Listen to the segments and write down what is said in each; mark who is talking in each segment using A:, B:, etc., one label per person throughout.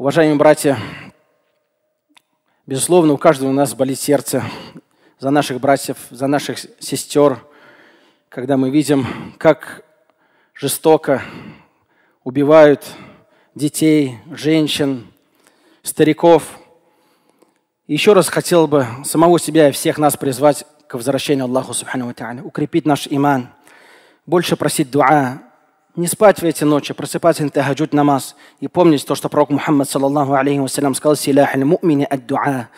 A: Уважаемые братья, безусловно, у каждого у нас болит сердце за наших братьев, за наших сестер, когда мы видим, как жестоко убивают детей, женщин, стариков. И еще раз хотел бы самого себя и всех нас призвать к возвращению Аллаху Субхану Укрепить наш иман, больше просить дуа, не спать в эти ночи, просыпаться на тахаджуд намаз и помнить то, что пророк Мухаммад, саллаллаху алейхи вассалям, сказал «Силях аль-му'мини ад-дуа».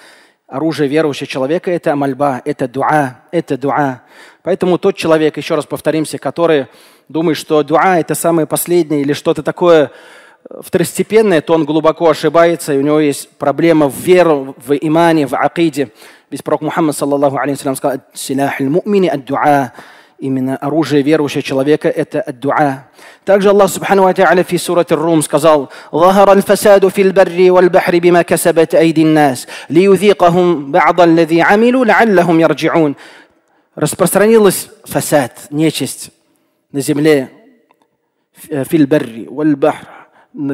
A: Оружие верующего человека – это мольба, это дуа, это дуа. Поэтому тот человек, еще раз повторимся, который думает, что дуа – это самое последнее или что-то такое э, второстепенное, то он глубоко ошибается, и у него есть проблема в веру, в имане, в акиде. Ведь пророк Мухаммад, саллаллаху алейхи вассалям, сказал «Силях аль-му'мини ад-дуа». именно оружие верующего человека – это дуа. Также Аллах Субхану Ва в Сурат Рум сказал «Лахар аль-фасаду фил барри валь бахри бима касабат айдин нас, ли лиюзикахум ба'да аллази амилу, лааллахум ярджиун». Распространилась фасад, нечисть на земле, фил барри валь бахр,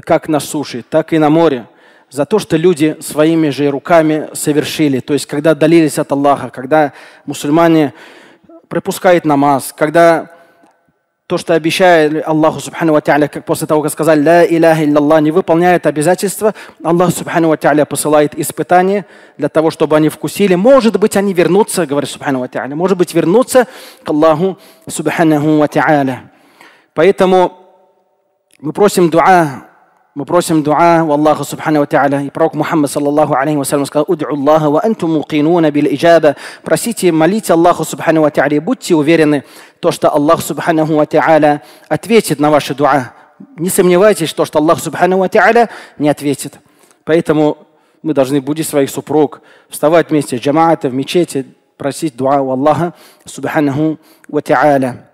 A: как на суше, так и на море за то, что люди своими же руками совершили. То есть, когда отдалились от Аллаха, когда мусульмане пропускает намаз, когда то, что обещает Аллаху Субхану Ва как после того, как сказали «Ла иляха илляллах», не выполняет обязательства, Аллах Субхану Ва Тя'ля посылает испытания для того, чтобы они вкусили. Может быть, они вернутся, говорит Субхану Ва может быть, вернутся к Аллаху Субхану Ва Поэтому мы просим дуа Мы просим дуа у Аллаха Субхану Та'аля. И пророк Мухаммад, саллаллаху алейхи вассалям, сказал, «Уд'у Аллаха, ва анту мукинуна бил иджаба». Просите, молите Аллаху Субхану Та'аля и будьте уверены, то, что Аллах Субхану Та'аля ответит на ваши дуа. Не сомневайтесь, то, что Аллах Субхану Та'аля не ответит. Поэтому мы должны будить своих супруг, вставать вместе в джамаата, в мечети, просить дуа у Аллаха Субхану Та'аля.